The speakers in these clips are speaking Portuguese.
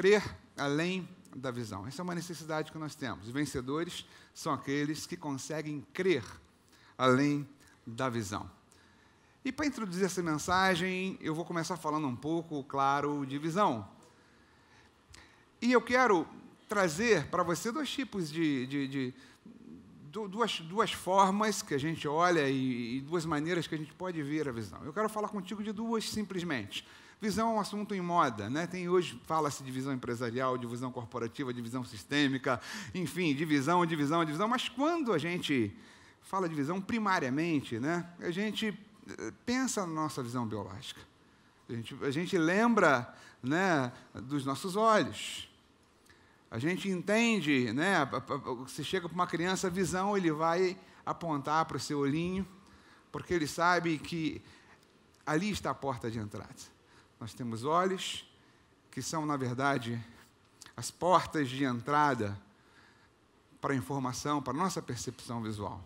Crer além da visão. Essa é uma necessidade que nós temos. Os vencedores são aqueles que conseguem crer além da visão. E para introduzir essa mensagem, eu vou começar falando um pouco, claro, de visão. E eu quero trazer para você dois tipos de, de, de duas, duas formas que a gente olha e, e, duas maneiras que a gente pode ver a visão. Eu quero falar contigo de duas simplesmente. Visão é um assunto em moda, né? Tem hoje fala-se de visão empresarial, divisão corporativa, divisão sistêmica, enfim, divisão, divisão, divisão. Mas quando a gente fala de visão primariamente, né? A gente eh, pensa na nossa visão biológica. A gente, a gente lembra, né, dos nossos olhos. A gente entende, né? Se chega para uma criança, a visão ele vai apontar para o seu olhinho, porque ele sabe que ali está a porta de entrada. Nós temos olhos, que são, na verdade, as portas de entrada para a informação, para a nossa percepção visual.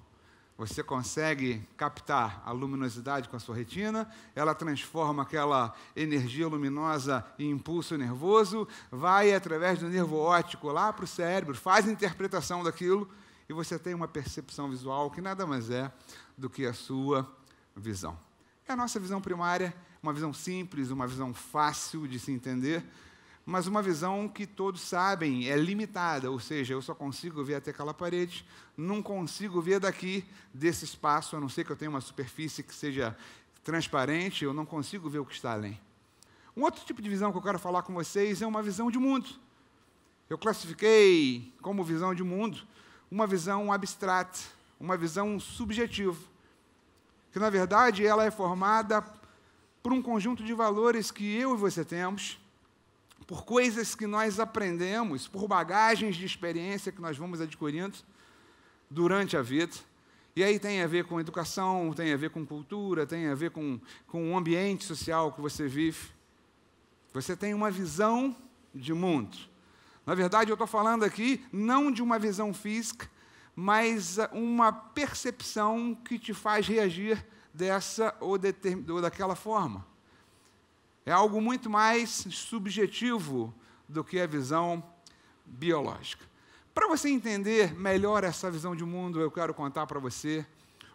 Você consegue captar a luminosidade com a sua retina, ela transforma aquela energia luminosa em impulso nervoso, vai através do nervo óptico lá para o cérebro, faz a interpretação daquilo e você tem uma percepção visual que nada mais é do que a sua visão. É a nossa visão primária uma visão simples, uma visão fácil de se entender, mas uma visão que todos sabem é limitada, ou seja, eu só consigo ver até aquela parede, não consigo ver daqui desse espaço, a não ser que eu tenha uma superfície que seja transparente, eu não consigo ver o que está além. Um outro tipo de visão que eu quero falar com vocês é uma visão de mundo. Eu classifiquei como visão de mundo uma visão abstrata, uma visão subjetiva, que na verdade ela é formada por um conjunto de valores que eu e você temos, por coisas que nós aprendemos, por bagagens de experiência que nós vamos adquirindo durante a vida. E aí tem a ver com educação, tem a ver com cultura, tem a ver com, com o ambiente social que você vive. Você tem uma visão de mundo. Na verdade, eu estou falando aqui não de uma visão física, mas ah, uma percepção que te faz reagir dessa ou, determin... ou daquela forma. É algo muito mais subjetivo do que a visão biológica. Para você entender melhor essa visão de mundo, eu quero contar para você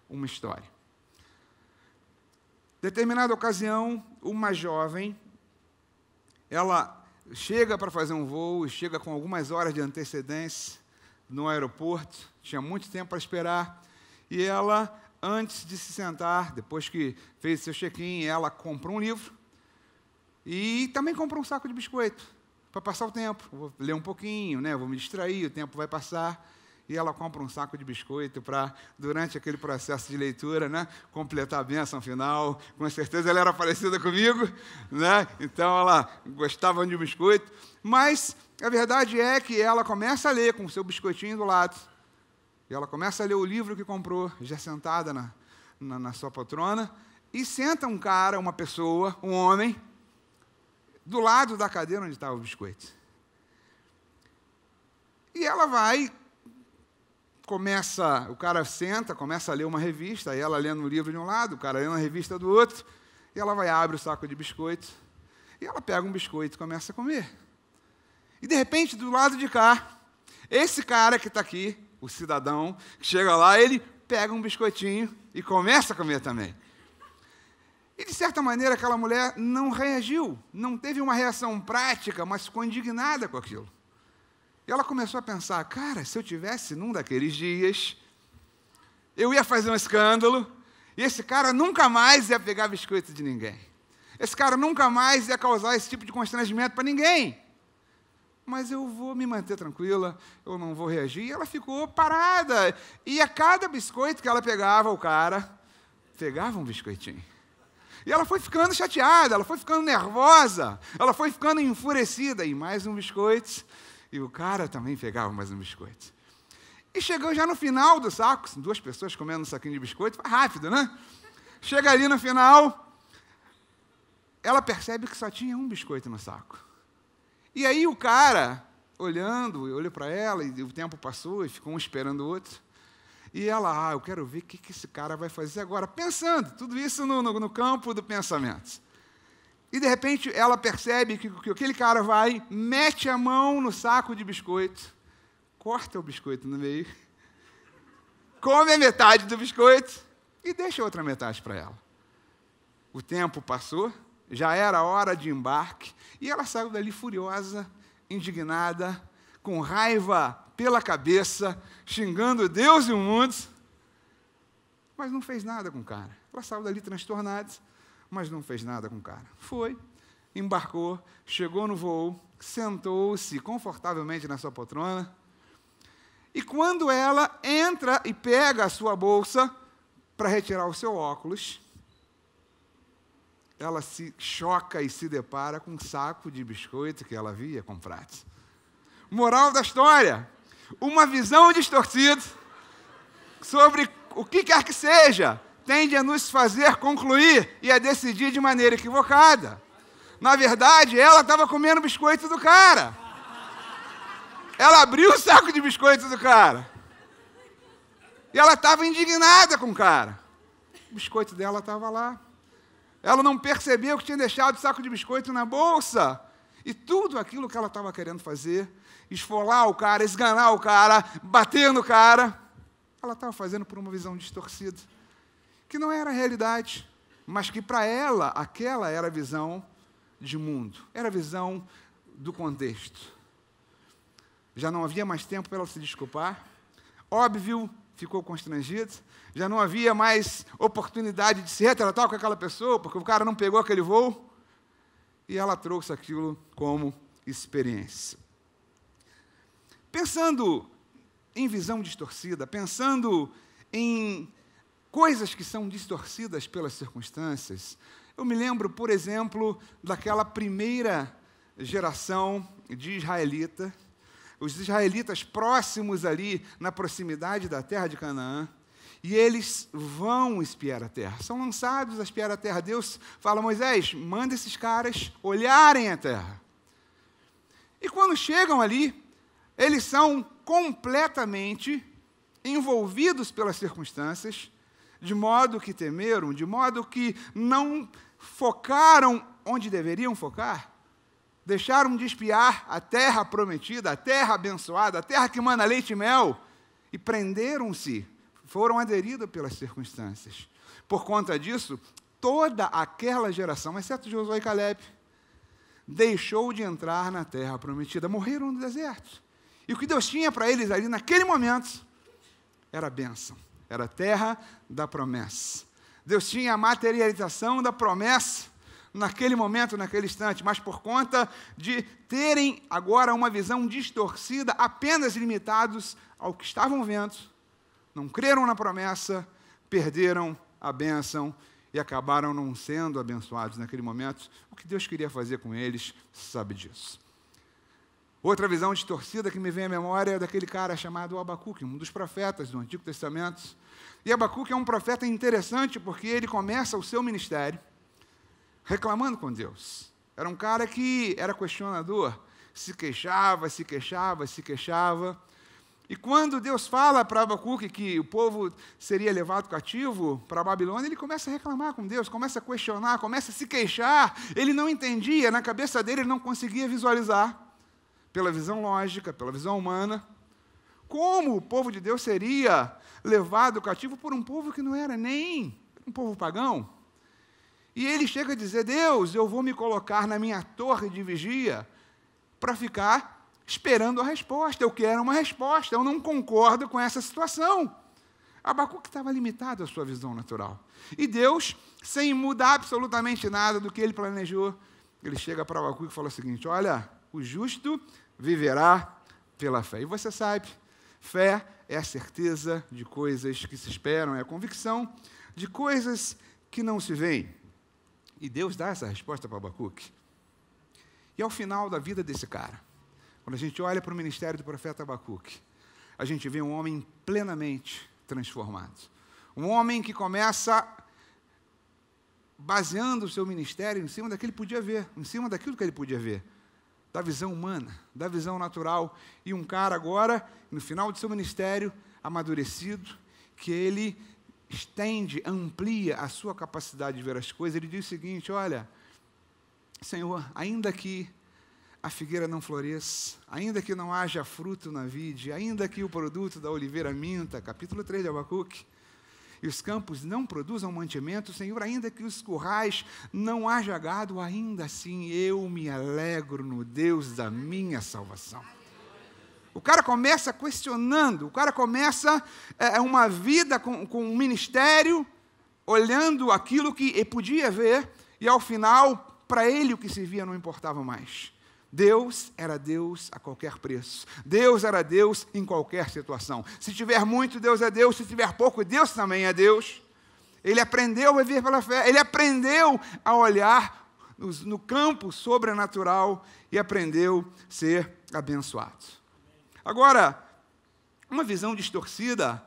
uma história. Determinada ocasião, uma jovem, ela chega para fazer um voo, chega com algumas horas de antecedência no aeroporto, tinha muito tempo para esperar, e ela antes de se sentar, depois que fez seu check-in, ela compra um livro e também compra um saco de biscoito para passar o tempo. Vou ler um pouquinho, né? Vou me distrair, o tempo vai passar. E ela compra um saco de biscoito para, durante aquele processo de leitura, né, completar a bênção final. Com certeza ela era parecida comigo, né? então ela gostava de um biscoito. Mas a verdade é que ela começa a ler com o seu biscoitinho do lado e ela começa a ler o livro que comprou, já sentada na, na, na sua poltrona, e senta um cara, uma pessoa, um homem, do lado da cadeira onde estava o biscoito. E ela vai, começa, o cara senta, começa a ler uma revista, e ela lendo um livro de um lado, o cara lendo a revista do outro, e ela vai, abre o saco de biscoito, e ela pega um biscoito e começa a comer. E de repente, do lado de cá, esse cara que está aqui, o cidadão, que chega lá, ele pega um biscoitinho e começa a comer também. E de certa maneira aquela mulher não reagiu, não teve uma reação prática, mas ficou indignada com aquilo. E ela começou a pensar: cara, se eu tivesse num daqueles dias, eu ia fazer um escândalo, e esse cara nunca mais ia pegar biscoito de ninguém. Esse cara nunca mais ia causar esse tipo de constrangimento para ninguém mas eu vou me manter tranquila, eu não vou reagir. E ela ficou parada. E a cada biscoito que ela pegava, o cara pegava um biscoitinho. E ela foi ficando chateada, ela foi ficando nervosa, ela foi ficando enfurecida. E mais um biscoito. E o cara também pegava mais um biscoito. E chegou já no final do saco, assim, duas pessoas comendo um saquinho de biscoito, rápido, né? Chega ali no final, ela percebe que só tinha um biscoito no saco. E aí o cara, olhando, olhou para ela, e o tempo passou, e ficou um esperando o outro. E ela, ah, eu quero ver o que, que esse cara vai fazer agora, pensando, tudo isso no, no, no campo do pensamento. E de repente ela percebe que, que aquele cara vai, mete a mão no saco de biscoito, corta o biscoito no meio, come a metade do biscoito e deixa outra metade para ela. O tempo passou, já era hora de embarque, e ela saiu dali furiosa, indignada, com raiva pela cabeça, xingando Deus e o mundo, mas não fez nada com o cara. Ela saiu dali transtornada, mas não fez nada com o cara. Foi, embarcou, chegou no voo, sentou-se confortavelmente na sua poltrona. E quando ela entra e pega a sua bolsa para retirar o seu óculos, ela se choca e se depara com um saco de biscoito que ela havia comprado. Moral da história: uma visão distorcida sobre o que quer que seja tende a nos fazer concluir e a decidir de maneira equivocada. Na verdade, ela estava comendo biscoito do cara. Ela abriu o saco de biscoito do cara. E ela estava indignada com o cara. O biscoito dela estava lá. Ela não percebeu que tinha deixado o saco de biscoito na bolsa. E tudo aquilo que ela estava querendo fazer, esfolar o cara, esganar o cara, bater no cara, ela estava fazendo por uma visão distorcida, que não era a realidade, mas que para ela aquela era a visão de mundo, era a visão do contexto. Já não havia mais tempo para ela se desculpar. Óbvio, ficou constrangida já não havia mais oportunidade de se retratar com aquela pessoa, porque o cara não pegou aquele voo, e ela trouxe aquilo como experiência. Pensando em visão distorcida, pensando em coisas que são distorcidas pelas circunstâncias, eu me lembro, por exemplo, daquela primeira geração de israelita, os israelitas próximos ali na proximidade da terra de Canaã, e eles vão espiar a terra. São lançados a espiar a terra. Deus fala: Moisés, manda esses caras olharem a terra. E quando chegam ali, eles são completamente envolvidos pelas circunstâncias, de modo que temeram, de modo que não focaram onde deveriam focar, deixaram de espiar a terra prometida, a terra abençoada, a terra que manda leite e mel, e prenderam-se foram aderidas pelas circunstâncias. Por conta disso, toda aquela geração, exceto Josué e Caleb, deixou de entrar na terra prometida, morreram no deserto. E o que Deus tinha para eles ali naquele momento era a bênção, era a terra da promessa. Deus tinha a materialização da promessa naquele momento, naquele instante, mas por conta de terem agora uma visão distorcida, apenas limitados ao que estavam vendo, não creram na promessa, perderam a bênção e acabaram não sendo abençoados naquele momento. O que Deus queria fazer com eles, sabe disso. Outra visão de torcida que me vem à memória é daquele cara chamado Abacuque, um dos profetas do Antigo Testamento. E Abacuque é um profeta interessante porque ele começa o seu ministério reclamando com Deus. Era um cara que era questionador, se queixava, se queixava, se queixava. E quando Deus fala para Abacuque que o povo seria levado cativo para a Babilônia, ele começa a reclamar com Deus, começa a questionar, começa a se queixar. Ele não entendia, na cabeça dele ele não conseguia visualizar, pela visão lógica, pela visão humana, como o povo de Deus seria levado cativo por um povo que não era nem um povo pagão. E ele chega a dizer: Deus, eu vou me colocar na minha torre de vigia para ficar esperando a resposta. Eu quero uma resposta. Eu não concordo com essa situação. Abacuque estava limitado à sua visão natural. E Deus, sem mudar absolutamente nada do que ele planejou, ele chega para Abacuque e fala o seguinte: Olha, o justo viverá pela fé. E você sabe, fé é a certeza de coisas que se esperam, é a convicção de coisas que não se veem. E Deus dá essa resposta para Abacuque. E ao final da vida desse cara, quando a gente olha para o ministério do profeta Abacuque, a gente vê um homem plenamente transformado. Um homem que começa baseando o seu ministério em cima daquele que podia ver, em cima daquilo que ele podia ver, da visão humana, da visão natural. E um cara agora, no final de seu ministério, amadurecido, que ele estende, amplia a sua capacidade de ver as coisas. Ele diz o seguinte: Olha, Senhor, ainda que a figueira não floresça, ainda que não haja fruto na vide, ainda que o produto da oliveira minta, capítulo 3 de Abacuque, e os campos não produzam mantimento, Senhor, ainda que os currais não haja gado, ainda assim eu me alegro no Deus da minha salvação. O cara começa questionando, o cara começa é, é uma vida com, com um ministério, olhando aquilo que podia ver, e ao final, para ele o que se via não importava mais. Deus era Deus a qualquer preço. Deus era Deus em qualquer situação. Se tiver muito, Deus é Deus. Se tiver pouco, Deus também é Deus. Ele aprendeu a viver pela fé. Ele aprendeu a olhar no campo sobrenatural e aprendeu a ser abençoado. Agora, uma visão distorcida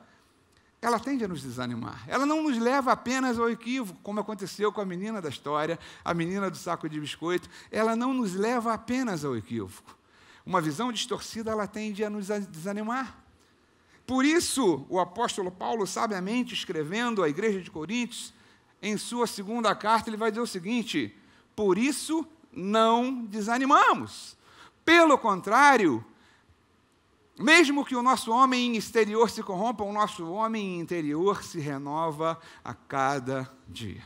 ela tende a nos desanimar. Ela não nos leva apenas ao equívoco, como aconteceu com a menina da história, a menina do saco de biscoito. Ela não nos leva apenas ao equívoco. Uma visão distorcida, ela tende a nos desanimar. Por isso, o apóstolo Paulo, sabiamente escrevendo à igreja de Coríntios, em sua segunda carta, ele vai dizer o seguinte: Por isso não desanimamos. Pelo contrário, mesmo que o nosso homem exterior se corrompa, o nosso homem interior se renova a cada dia.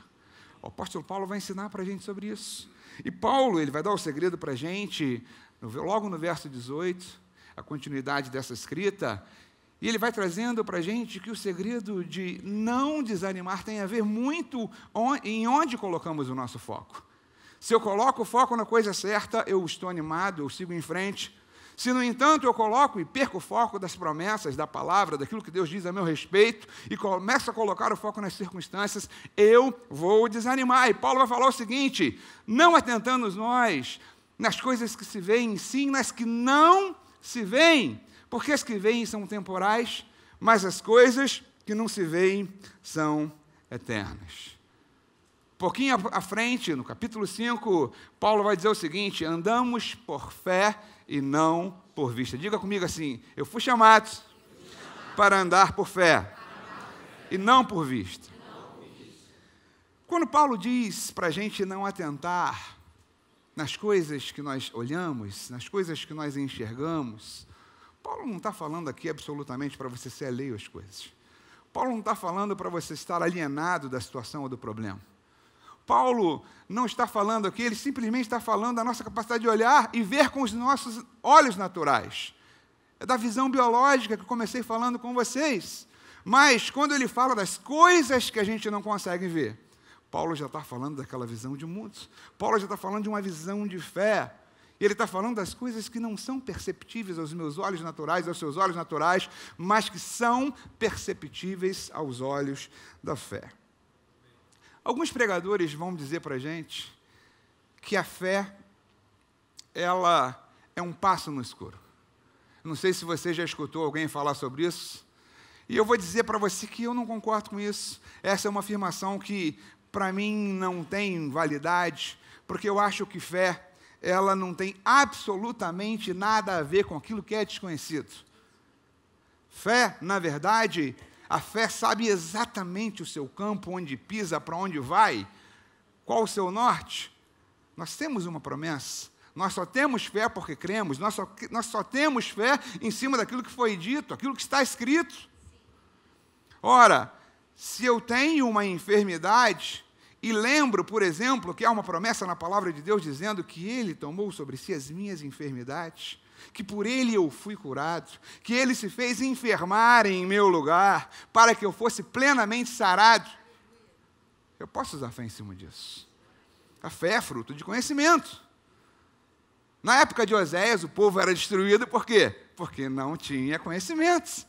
O apóstolo Paulo vai ensinar para a gente sobre isso. E Paulo, ele vai dar o segredo para a gente, logo no verso 18, a continuidade dessa escrita, e ele vai trazendo para a gente que o segredo de não desanimar tem a ver muito em onde colocamos o nosso foco. Se eu coloco o foco na coisa certa, eu estou animado, eu sigo em frente. Se, no entanto, eu coloco e perco o foco das promessas, da palavra, daquilo que Deus diz a meu respeito, e começo a colocar o foco nas circunstâncias, eu vou desanimar. E Paulo vai falar o seguinte: não atentando nós nas coisas que se veem, sim nas que não se veem, porque as que veem são temporais, mas as coisas que não se veem são eternas. Pouquinho à frente, no capítulo 5, Paulo vai dizer o seguinte: andamos por fé e não por vista. Diga comigo assim: eu fui chamado para andar por fé e não por vista. Quando Paulo diz para a gente não atentar nas coisas que nós olhamos, nas coisas que nós enxergamos, Paulo não está falando aqui absolutamente para você ser alheio às coisas. Paulo não está falando para você estar alienado da situação ou do problema. Paulo não está falando aqui, ele simplesmente está falando da nossa capacidade de olhar e ver com os nossos olhos naturais. É da visão biológica que eu comecei falando com vocês. Mas quando ele fala das coisas que a gente não consegue ver, Paulo já está falando daquela visão de mundos. Paulo já está falando de uma visão de fé. E ele está falando das coisas que não são perceptíveis aos meus olhos naturais, aos seus olhos naturais, mas que são perceptíveis aos olhos da fé. Alguns pregadores vão dizer para a gente que a fé, ela é um passo no escuro. Não sei se você já escutou alguém falar sobre isso. E eu vou dizer para você que eu não concordo com isso. Essa é uma afirmação que, para mim, não tem validade, porque eu acho que fé ela não tem absolutamente nada a ver com aquilo que é desconhecido. Fé, na verdade, a fé sabe exatamente o seu campo, onde pisa, para onde vai, qual o seu norte. Nós temos uma promessa. Nós só temos fé porque cremos, nós só, nós só temos fé em cima daquilo que foi dito, aquilo que está escrito. Ora, se eu tenho uma enfermidade e lembro, por exemplo, que há uma promessa na palavra de Deus dizendo que Ele tomou sobre si as minhas enfermidades, que por ele eu fui curado, que ele se fez enfermar em meu lugar, para que eu fosse plenamente sarado. Eu posso usar fé em cima disso. A fé é fruto de conhecimento. Na época de Oséias, o povo era destruído por quê? Porque não tinha conhecimentos.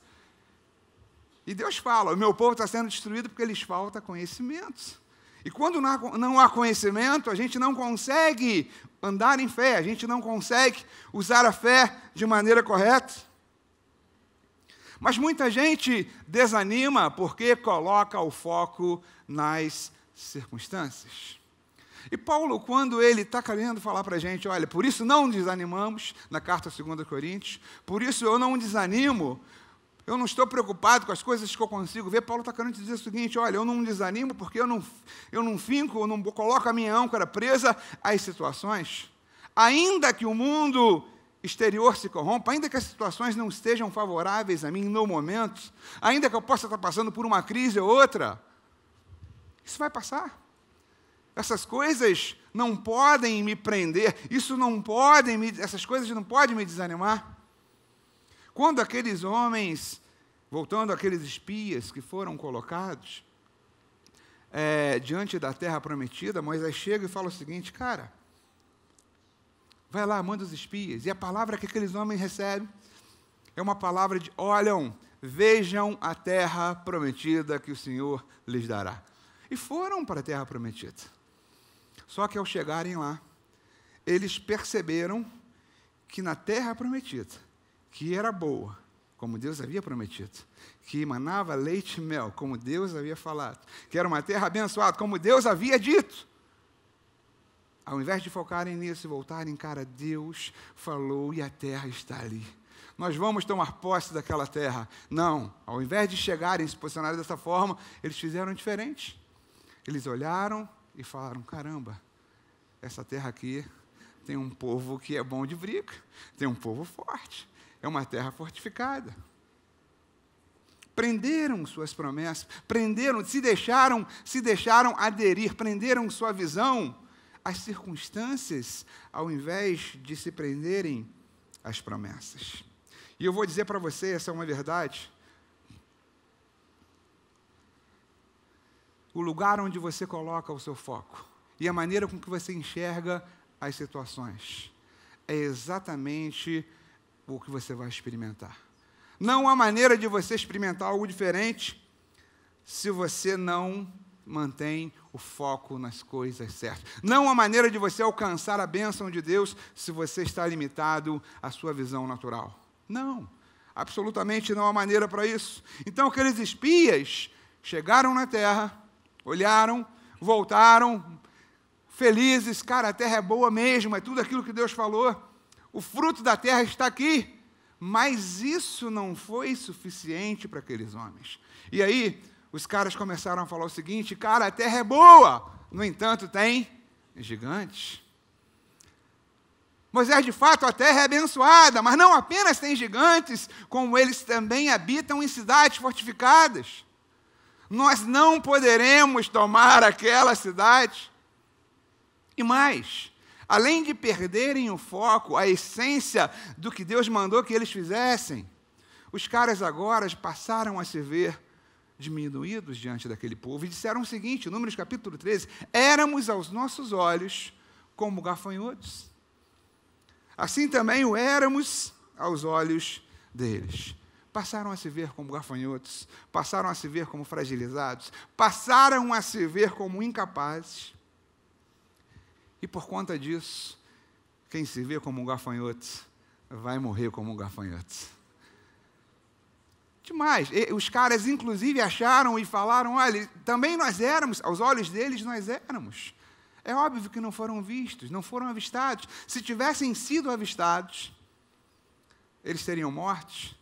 E Deus fala: o meu povo está sendo destruído porque lhes falta conhecimentos. E quando não há, não há conhecimento, a gente não consegue andar em fé, a gente não consegue usar a fé de maneira correta. Mas muita gente desanima porque coloca o foco nas circunstâncias. E Paulo, quando ele está querendo falar para a gente, olha, por isso não desanimamos, na carta 2 Coríntios, por isso eu não desanimo, eu não estou preocupado com as coisas que eu consigo ver. Paulo está querendo te dizer o seguinte: olha, eu não desanimo porque eu não, eu não finco, eu não coloco a minha âncora presa às situações. Ainda que o mundo exterior se corrompa, ainda que as situações não estejam favoráveis a mim no momento, ainda que eu possa estar passando por uma crise ou outra, isso vai passar. Essas coisas não podem me prender, isso não podem me, essas coisas não podem me desanimar. Quando aqueles homens, voltando aqueles espias que foram colocados é, diante da terra prometida, Moisés chega e fala o seguinte: cara, vai lá, manda os espias. E a palavra que aqueles homens recebem é uma palavra de: olham, vejam a terra prometida que o Senhor lhes dará. E foram para a terra prometida. Só que ao chegarem lá, eles perceberam que na terra prometida que era boa, como Deus havia prometido, que emanava leite e mel, como Deus havia falado, que era uma terra abençoada, como Deus havia dito. Ao invés de focarem nisso e voltarem, cara, Deus falou e a terra está ali. Nós vamos tomar posse daquela terra. Não, ao invés de chegarem e se posicionarem dessa forma, eles fizeram diferente. Eles olharam e falaram: caramba, essa terra aqui tem um povo que é bom de briga, tem um povo forte, é uma terra fortificada. Prenderam suas promessas, prenderam, se deixaram, se deixaram aderir, prenderam sua visão às circunstâncias, ao invés de se prenderem às promessas. E eu vou dizer para você, essa é uma verdade. O lugar onde você coloca o seu foco e a maneira com que você enxerga as situações é exatamente o que você vai experimentar. Não há maneira de você experimentar algo diferente se você não mantém o foco nas coisas certas. Não há maneira de você alcançar a bênção de Deus se você está limitado à sua visão natural. Não, absolutamente não há maneira para isso. Então, aqueles espias chegaram na terra, olharam, voltaram, felizes, cara, a terra é boa mesmo, é tudo aquilo que Deus falou o fruto da terra está aqui. Mas isso não foi suficiente para aqueles homens. E aí, os caras começaram a falar o seguinte: cara, a terra é boa, no entanto, tem gigantes. Moisés, de fato, a terra é abençoada, mas não apenas tem gigantes, como eles também habitam em cidades fortificadas. Nós não poderemos tomar aquela cidade. E mais, além de perderem o foco, a essência do que Deus mandou que eles fizessem, os caras agora passaram a se ver diminuídos diante daquele povo e disseram o seguinte, Números capítulo 13: Éramos aos nossos olhos como gafanhotos. Assim também o éramos aos olhos deles. Passaram a se ver como gafanhotos, passaram a se ver como fragilizados, passaram a se ver como incapazes. E por conta disso, quem se vê como um gafanhoto vai morrer como um gafanhoto. Demais. E, os caras, inclusive, acharam e falaram: olha, também nós éramos, aos olhos deles, nós éramos. É óbvio que não foram vistos, não foram avistados. Se tivessem sido avistados, eles teriam mortos,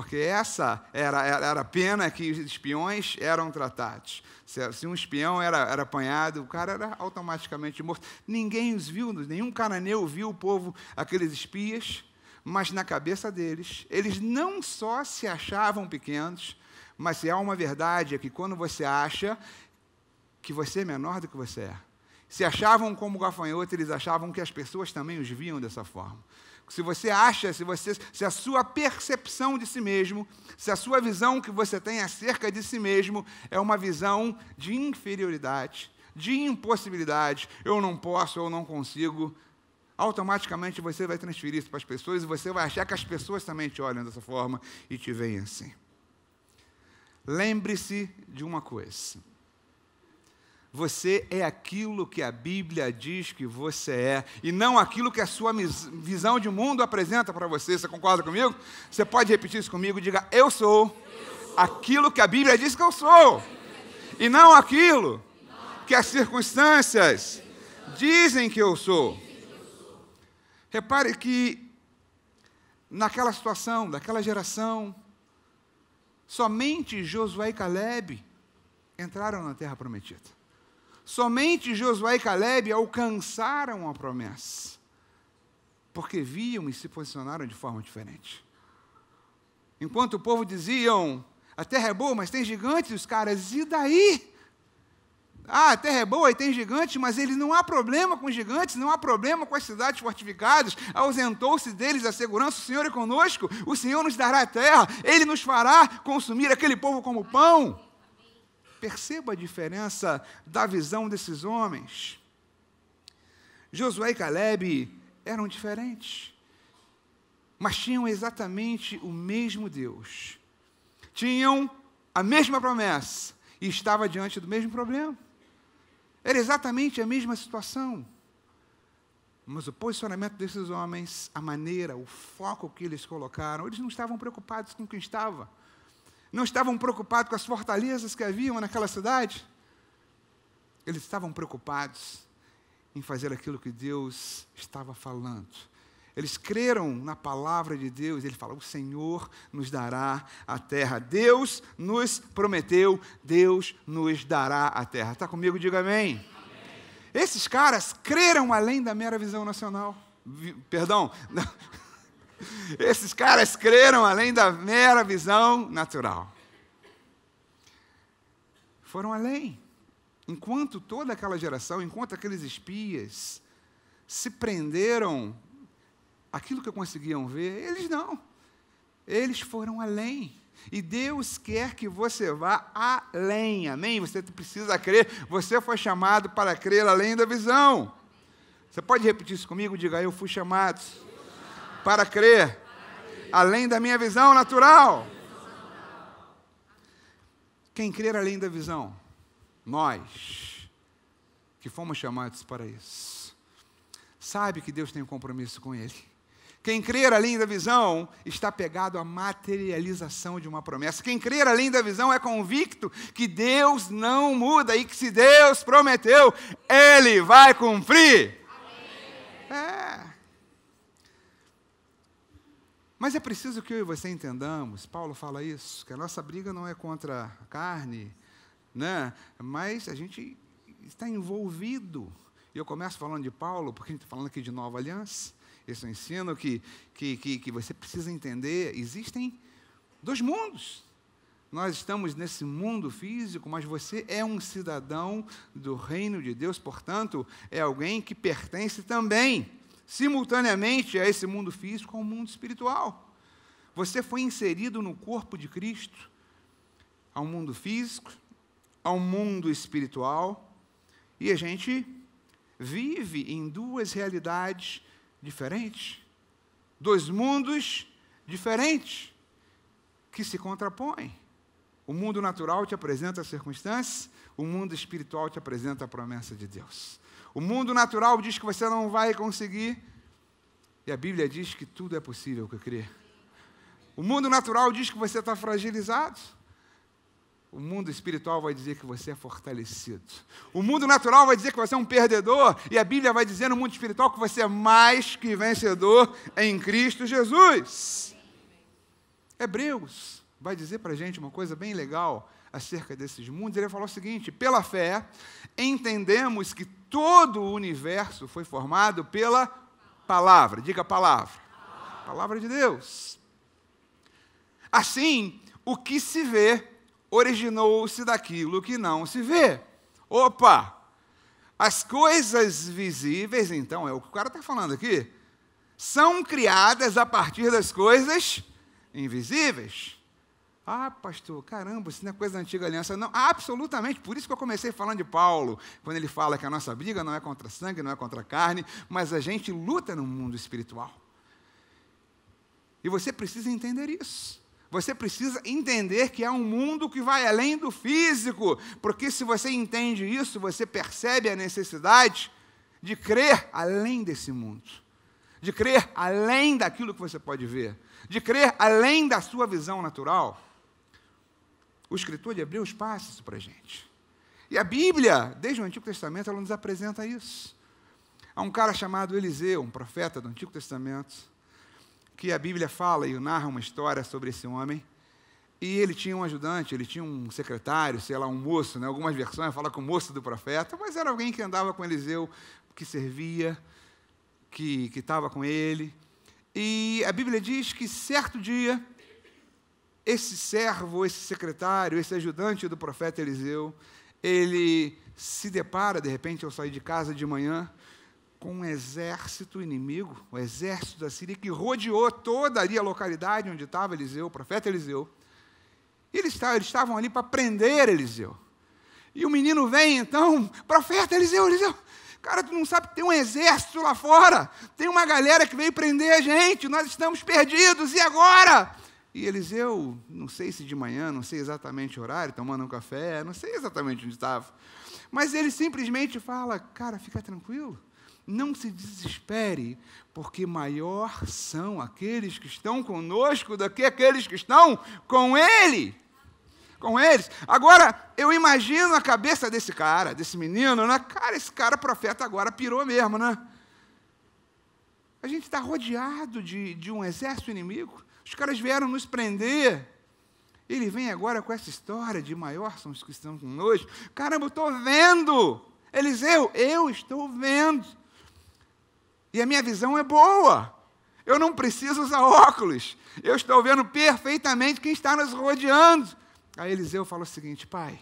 porque essa era, era, era, a pena que os espiões eram tratados. Se, se um espião era, era apanhado, o cara era automaticamente morto. Ninguém os viu, nenhum cananeu viu o povo, aqueles espias, mas na cabeça deles, eles não só se achavam pequenos, mas se há uma verdade é que quando você acha que você é menor do que você é, se achavam como gafanhoto, eles achavam que as pessoas também os viam dessa forma se você acha, se, você, se a sua percepção de si mesmo, se a sua visão que você tem acerca de si mesmo é uma visão de inferioridade, de impossibilidade, eu não posso, eu não consigo, automaticamente você vai transferir isso para as pessoas e você vai achar que as pessoas também te olham dessa forma e te veem assim. Lembre-se de uma coisa você é aquilo que a Bíblia diz que você é, e não aquilo que a sua visão de mundo apresenta para você. Você concorda comigo? Você pode repetir isso comigo? Diga: Eu sou, aquilo que a Bíblia diz que eu sou, e não aquilo que as circunstâncias dizem que eu sou. Repare que, naquela situação, daquela geração, somente Josué e Caleb entraram na terra prometida. Somente Josué e Caleb alcançaram a promessa, porque viam e se posicionaram de forma diferente. Enquanto o povo diziam: a terra é boa, mas tem gigantes, os caras, e daí? Ah, a terra é boa e tem gigantes, mas ele não há problema com gigantes, não há problema com as cidades fortificadas. Ausentou-se deles a segurança, o Senhor é conosco, o Senhor nos dará a terra, ele nos fará consumir aquele povo como pão. Perceba a diferença da visão desses homens. Josué e Caleb eram diferentes, mas tinham exatamente o mesmo Deus. Tinham a mesma promessa e estava diante do mesmo problema. Era exatamente a mesma situação. Mas o posicionamento desses homens, a maneira, o foco que eles colocaram, eles não estavam preocupados com quem estava não estavam preocupados com as fortalezas que haviam naquela cidade. Eles estavam preocupados em fazer aquilo que Deus estava falando. Eles creram na palavra de Deus. Ele fala: O Senhor nos dará a terra. Deus nos prometeu, Deus nos dará a terra. Está comigo? Diga amém. amém. Esses caras creram além da mera visão nacional. Perdão. Esses caras creram além da mera visão natural. Foram além. Enquanto toda aquela geração, enquanto aqueles espias se prenderam aquilo que conseguiam ver, eles não. Eles foram além. E Deus quer que você vá além, amém? Você precisa crer, você foi chamado para crer além da visão. Você pode repetir isso comigo? Diga, eu fui chamado para crer, além da minha visão natural. Quem crer além da visão? Nós, que fomos chamados para isso. Sabe que Deus tem um compromisso com Ele. Quem crer além da visão está pegado à materialização de uma promessa. Quem crer além da visão é convicto que Deus não muda e que se Deus prometeu, Ele vai cumprir. Amém. É. Mas é preciso que eu e você entendamos, Paulo fala isso, que a nossa briga não é contra a carne, né? mas a gente está envolvido. E eu começo falando de Paulo, porque a gente está falando aqui de nova aliança. Esse é um ensino que, que, que, que você precisa entender. Existem dois mundos. Nós estamos nesse mundo físico, mas você é um cidadão do reino de Deus, portanto, é alguém que pertence também simultaneamente a esse mundo físico, ao mundo espiritual. Você foi inserido no corpo de Cristo, ao mundo físico, ao mundo espiritual, e a gente vive em duas realidades diferentes, dois mundos diferentes que se contrapõem. O mundo natural te apresenta as circunstâncias, o mundo espiritual te apresenta a promessa de Deus. O mundo natural diz que você não vai conseguir. E a Bíblia diz que tudo é possível que crer. O mundo natural diz que você está fragilizado. O mundo espiritual vai dizer que você é fortalecido. O mundo natural vai dizer que você é um perdedor. E a Bíblia vai dizer no mundo espiritual que você é mais que vencedor em Cristo Jesus. Hebreus vai dizer para a gente uma coisa bem legal acerca desses mundos. Ele vai falar o seguinte: pela fé, entendemos que todo o universo foi formado pela palavra. Diga palavra. palavra. Palavra de Deus. Assim, o que se vê originou-se daquilo que não se vê. Opa! As coisas visíveis, então, é o que o cara está falando aqui, são criadas a partir das coisas invisíveis. Ah, pastor, caramba, isso não é coisa da antiga aliança. Não, ah, absolutamente. Por isso que eu comecei falando de Paulo, quando ele fala que a nossa briga não é contra sangue, não é contra carne, mas a gente luta no mundo espiritual. E você precisa entender isso. Você precisa entender que há é um mundo que vai além do físico, porque se você entende isso, você percebe a necessidade de crer além desse mundo, de crer além daquilo que você pode ver, de crer além da sua visão natural. O escritor de Hebreus passa isso para a gente. E a Bíblia, desde o Antigo Testamento, ela nos apresenta isso. Há um cara chamado Eliseu, um profeta do Antigo Testamento, que a Bíblia fala e narra uma história sobre esse homem. E ele tinha um ajudante, ele tinha um secretário, sei lá, um moço, né? algumas versões fala com o moço do profeta, mas era alguém que andava com Eliseu, que servia, que estava com ele. E a Bíblia diz que certo dia esse servo, esse secretário, esse ajudante do profeta Eliseu, ele se depara, de repente, ao sair de casa de manhã, com um exército inimigo, o um exército da Síria, que rodeou toda ali a localidade onde estava Eliseu, o profeta Eliseu. Eles estavam, eles estavam ali para prender Eliseu. E o menino vem, então, profeta Eliseu, Eliseu, cara, tu não sabe que tem um exército lá fora, tem uma galera que veio prender a gente, nós estamos perdidos, e agora? E Eliseu, não sei se de manhã, não sei exatamente o horário, tomando um café, não sei exatamente onde estava. Mas ele simplesmente fala: Cara, fica tranquilo, não se desespere, porque maior são aqueles que estão conosco do que aqueles que estão com ele. Com eles. Agora, eu imagino a cabeça desse cara, desse menino, né? Cara, esse cara profeta agora pirou mesmo, né? A gente está rodeado de, de um exército inimigo. Os caras vieram nos prender. Ele vem agora com essa história de maior são os que estão conosco. Caramba, eu estou vendo. Eliseu, eu estou vendo. E a minha visão é boa. Eu não preciso usar óculos. Eu estou vendo perfeitamente quem está nos rodeando. Aí Eliseu fala o seguinte: Pai,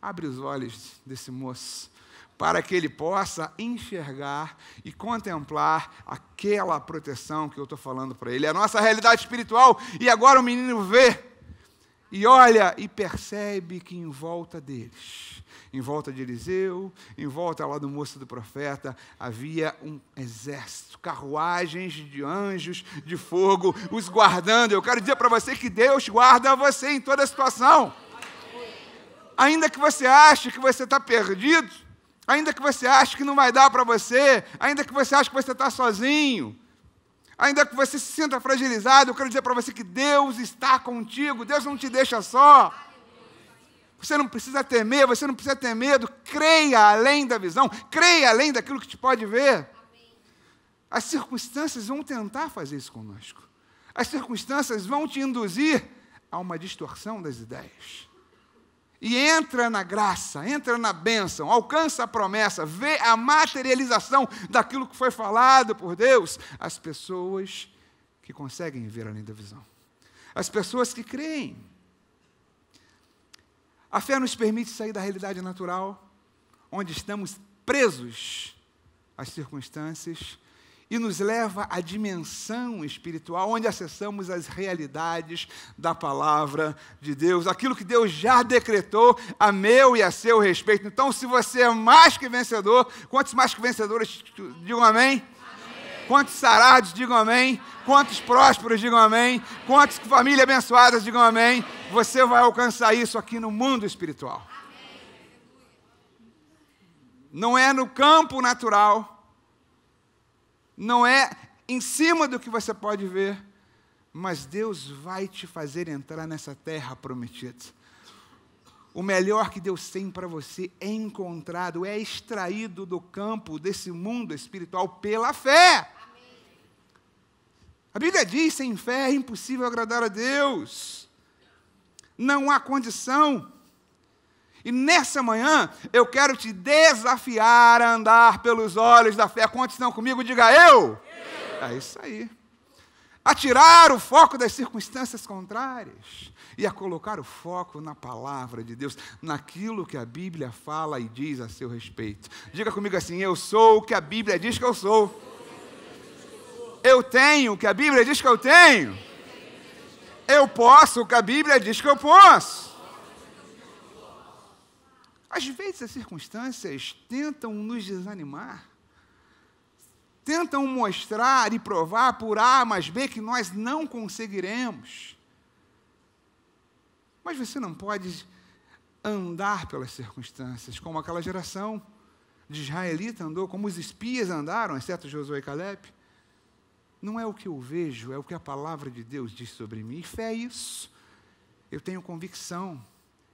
abre os olhos desse moço para que ele possa enxergar e contemplar aquela proteção que eu estou falando para ele. É a nossa realidade espiritual. E agora o menino vê e olha e percebe que em volta deles, em volta de Eliseu, em volta lá do moço do profeta, havia um exército, carruagens de anjos de fogo os guardando. Eu quero dizer para você que Deus guarda você em toda situação. Ainda que você ache que você está perdido, ainda que você ache que não vai dar para você, ainda que você ache que você está sozinho, ainda que você se sinta fragilizado, eu quero dizer para você que Deus está contigo, Deus não te deixa só. Você não precisa temer, você não precisa ter medo, creia além da visão, creia além daquilo que te pode ver. As circunstâncias vão tentar fazer isso conosco. As circunstâncias vão te induzir a uma distorção das ideias e entra na graça, entra na bênção, alcança a promessa, vê a materialização daquilo que foi falado por Deus, as pessoas que conseguem ver além da visão, as pessoas que creem. A fé nos permite sair da realidade natural, onde estamos presos às circunstâncias e nos leva à dimensão espiritual, onde acessamos as realidades da palavra de Deus, aquilo que Deus já decretou a meu e a seu respeito. Então, se você é mais que vencedor, quantos mais que vencedores digam amém? amém. Quantos sarados digam amém? amém? Quantos prósperos digam amém? Quantos família abençoadas digam amém? amém? Você vai alcançar isso aqui no mundo espiritual. Não é no campo natural não é em cima do que você pode ver, mas Deus vai te fazer entrar nessa terra prometida. O melhor que Deus tem para você é encontrado, é extraído do campo desse mundo espiritual pela fé. A Bíblia diz: sem fé é impossível agradar a Deus. Não há condição e nessa manhã eu quero te desafiar a andar pelos olhos da fé. Quantos estão comigo? Diga eu. eu. É isso aí. A tirar o foco das circunstâncias contrárias e a colocar o foco na palavra de Deus, naquilo que a Bíblia fala e diz a seu respeito. Diga comigo assim: eu sou o que a Bíblia diz que eu sou. Eu tenho o que a Bíblia diz que eu tenho. Eu posso o que a Bíblia diz que eu posso. Às vezes as circunstâncias tentam nos desanimar, tentam mostrar e provar por A mais B que nós não conseguiremos. Mas você não pode andar pelas circunstâncias, como aquela geração de israelita andou, como os espias andaram, exceto Josué e Caleb. Não é o que eu vejo, é o que a palavra de Deus diz sobre mim. E fé é isso. Eu tenho convicção,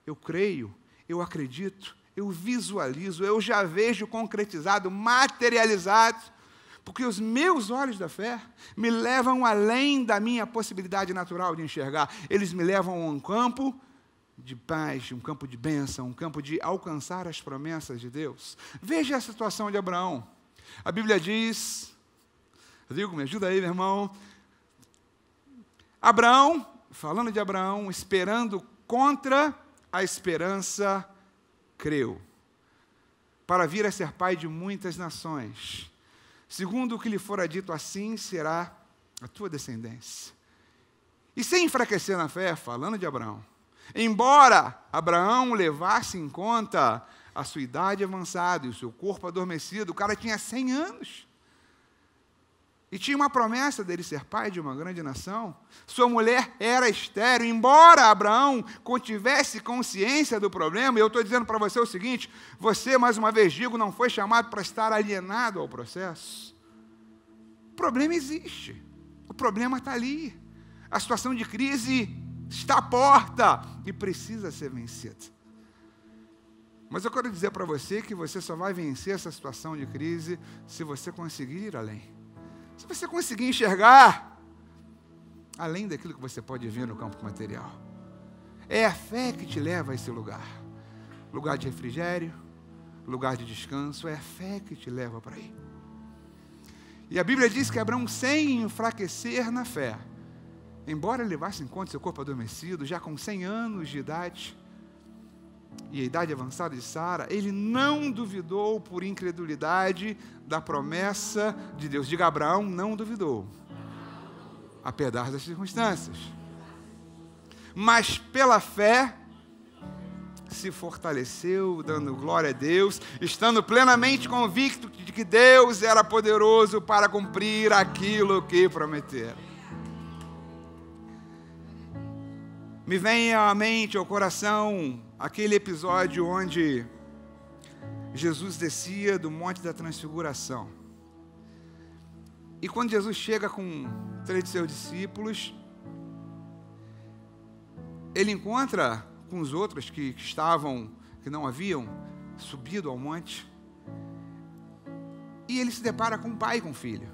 eu creio, eu acredito, eu visualizo, eu já vejo concretizado, materializado, porque os meus olhos da fé me levam além da minha possibilidade natural de enxergar, eles me levam a um campo de paz, um campo de bênção, um campo de alcançar as promessas de Deus. Veja a situação de Abraão. A Bíblia diz, Rodrigo, me ajuda aí, meu irmão. Abraão, falando de Abraão, esperando contra a esperança, creu, para vir a ser pai de muitas nações. Segundo o que lhe fora dito, assim será a tua descendência. E sem enfraquecer na fé, falando de Abraão, embora Abraão levasse em conta a sua idade avançada e o seu corpo adormecido, o cara tinha 100 anos. E tinha uma promessa dele ser pai de uma grande nação. Sua mulher era estéreo, embora Abraão contivesse consciência do problema. E eu estou dizendo para você o seguinte: você, mais uma vez digo, não foi chamado para estar alienado ao processo. O problema existe, o problema está ali. A situação de crise está à porta e precisa ser vencida. Mas eu quero dizer para você que você só vai vencer essa situação de crise se você conseguir ir além se você conseguir enxergar além daquilo que você pode ver no campo material, é a fé que te leva a esse lugar lugar de refrigério, lugar de descanso, é a fé que te leva para aí. E a Bíblia diz que Abraão, sem enfraquecer na fé, embora levasse em conta seu corpo adormecido, já com 100 anos de idade, e a idade avançada de Sara, ele não duvidou por incredulidade da promessa de Deus. de Abraão, não duvidou, apesar das circunstâncias. Mas pela fé, se fortaleceu, dando glória a Deus, estando plenamente convicto de que Deus era poderoso para cumprir aquilo que prometera. Me vem à mente, ao coração, aquele episódio onde Jesus descia do Monte da Transfiguração. E quando Jesus chega com três de seus discípulos, ele encontra com os outros que, que estavam, que não haviam subido ao monte, e ele se depara com um pai e com o filho.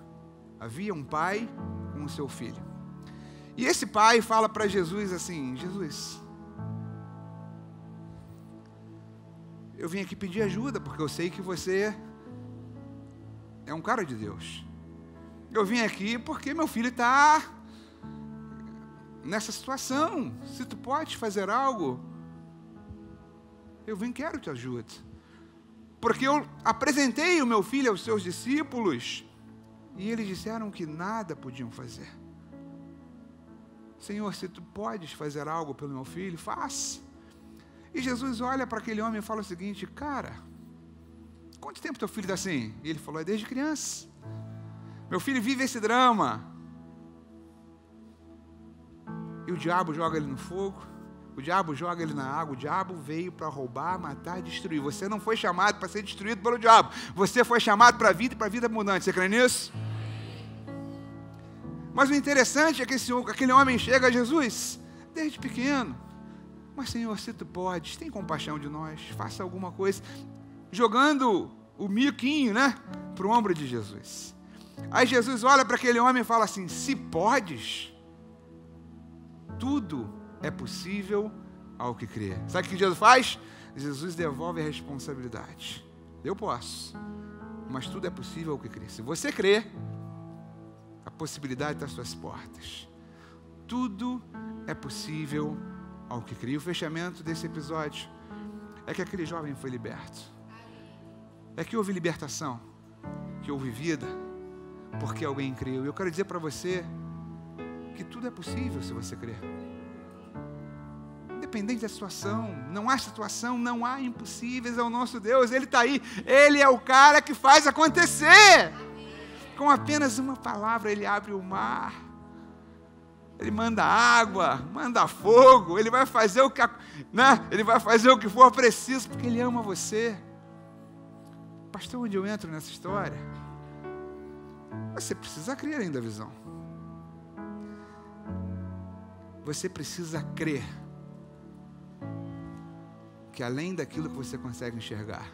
Havia um pai com o seu filho. E esse pai fala para Jesus assim: Jesus, eu vim aqui pedir ajuda, porque eu sei que você é um cara de Deus. Eu vim aqui porque meu filho está nessa situação. Se tu pode fazer algo, eu vim quero te ajuda. Porque eu apresentei o meu filho aos seus discípulos e eles disseram que nada podiam fazer. Senhor, se tu podes fazer algo pelo meu filho, faça. E Jesus olha para aquele homem e fala o seguinte: Cara, quanto tempo teu filho está assim? E ele falou: É desde criança. Meu filho vive esse drama. E o diabo joga ele no fogo, o diabo joga ele na água, o diabo veio para roubar, matar e destruir. Você não foi chamado para ser destruído pelo diabo, você foi chamado para a vida e para a vida abundante. Você crê nisso? Mas o interessante é que esse, aquele homem chega a Jesus desde pequeno. Mas, Senhor, se tu podes, tem compaixão de nós, faça alguma coisa. Jogando o miquinho, né? Para o ombro de Jesus. Aí Jesus olha para aquele homem e fala assim: Se podes, tudo é possível ao que crê. Sabe o que Jesus faz? Jesus devolve a responsabilidade. Eu posso, mas tudo é possível ao que crê. Se você crê, a possibilidade está às suas portas. Tudo é possível ao que cria. O fechamento desse episódio é que aquele jovem foi liberto. É que houve libertação, que houve vida, porque alguém creu. E eu quero dizer para você que tudo é possível se você crer. Independente da situação, não há situação, não há impossíveis ao nosso Deus, Ele está aí, Ele é o cara que faz acontecer. Com apenas uma palavra, Ele abre o mar. Ele manda água, manda fogo, ele vai fazer o que, né? Ele vai fazer o que for preciso porque ele ama você. Pastor, onde eu entro nessa história? Você precisa crer ainda a visão. Você precisa crer que além daquilo que você consegue enxergar,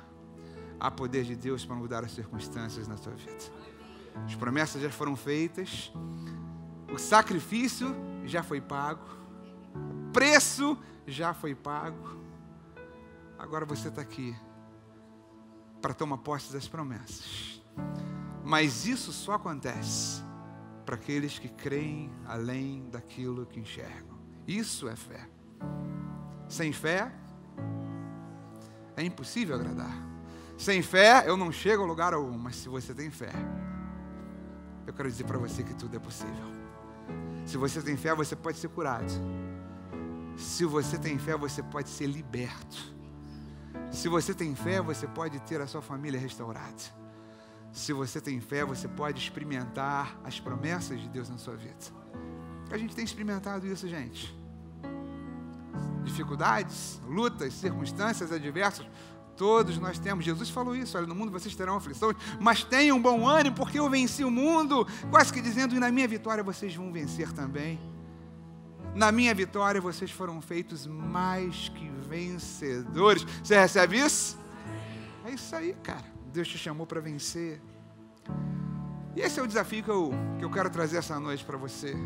há poder de Deus para mudar as circunstâncias na sua vida. As promessas já foram feitas, o sacrifício já foi pago, o preço já foi pago. Agora você está aqui para tomar posse das promessas. Mas isso só acontece para aqueles que creem além daquilo que enxergam. Isso é fé. Sem fé, é impossível agradar. Sem fé, eu não chego a lugar algum, mas se você tem fé, eu quero dizer para você que tudo é possível. Se você tem fé, você pode ser curado. Se você tem fé, você pode ser liberto. Se você tem fé, você pode ter a sua família restaurada. Se você tem fé, você pode experimentar as promessas de Deus na sua vida. A gente tem experimentado isso, gente. Dificuldades, lutas, circunstâncias adversas, Todos nós temos. Jesus falou isso: olha, no mundo vocês terão aflições, mas tenham bom ânimo, porque eu venci o mundo. Quase que dizendo: e na minha vitória vocês vão vencer também. Na minha vitória vocês foram feitos mais que vencedores. Você recebe isso? É isso aí, cara. Deus te chamou para vencer. E esse é o desafio que eu, que eu quero trazer essa noite para você.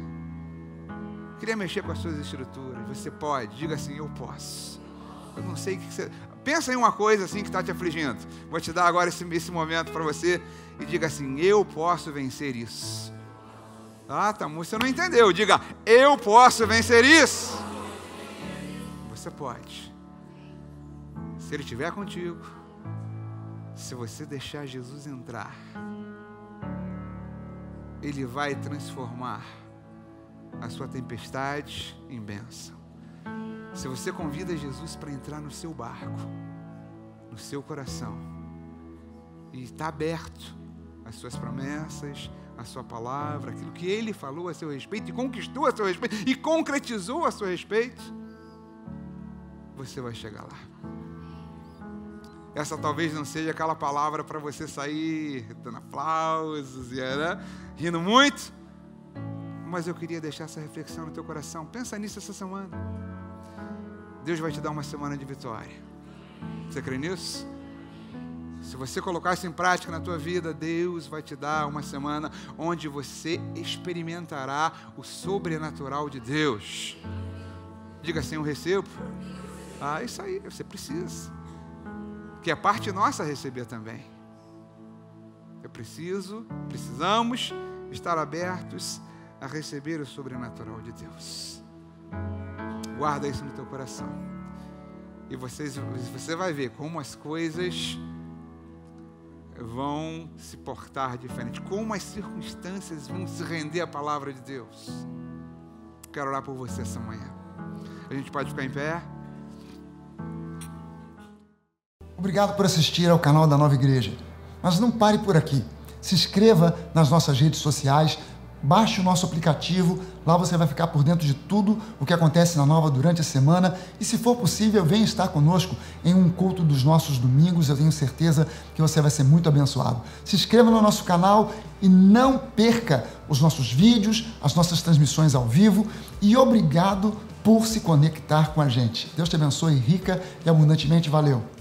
Queria mexer com as suas estruturas. Você pode, diga assim: eu posso. Eu não sei o que você. Pensa em uma coisa assim que está te afligindo. Vou te dar agora esse, esse momento para você e diga assim: Eu posso vencer isso. Ah, Tamu, tá, você não entendeu. Diga: Eu posso vencer isso. Você pode. Se Ele estiver contigo, se você deixar Jesus entrar, Ele vai transformar a sua tempestade em bênção. Se você convida Jesus para entrar no seu barco, no seu coração, e está aberto às suas promessas, à sua palavra, aquilo que ele falou a seu respeito, e conquistou a seu respeito, e concretizou a seu respeito, você vai chegar lá. Essa talvez não seja aquela palavra para você sair dando aplausos e né? rindo muito, mas eu queria deixar essa reflexão no teu coração. Pensa nisso essa semana. Deus vai te dar uma semana de vitória. Você crê nisso? Se você colocar isso em prática na tua vida, Deus vai te dar uma semana onde você experimentará o sobrenatural de Deus. Diga assim: eu recebo. Ah, isso aí, você precisa. Que é parte nossa receber também. Eu preciso, precisamos estar abertos a receber o sobrenatural de Deus. Guarda isso no teu coração. E vocês, você vai ver como as coisas vão se portar diferente, como as circunstâncias vão se render à palavra de Deus. Quero orar por você essa manhã. A gente pode ficar em pé. Obrigado por assistir ao canal da Nova Igreja. Mas não pare por aqui. Se inscreva nas nossas redes sociais Baixe o nosso aplicativo, lá você vai ficar por dentro de tudo o que acontece na Nova durante a semana e, se for possível, venha estar conosco em um culto dos nossos domingos. Eu tenho certeza que você vai ser muito abençoado. Se inscreva no nosso canal e não perca os nossos vídeos, as nossas transmissões ao vivo e obrigado por se conectar com a gente. Deus te abençoe rica e abundantemente. Valeu!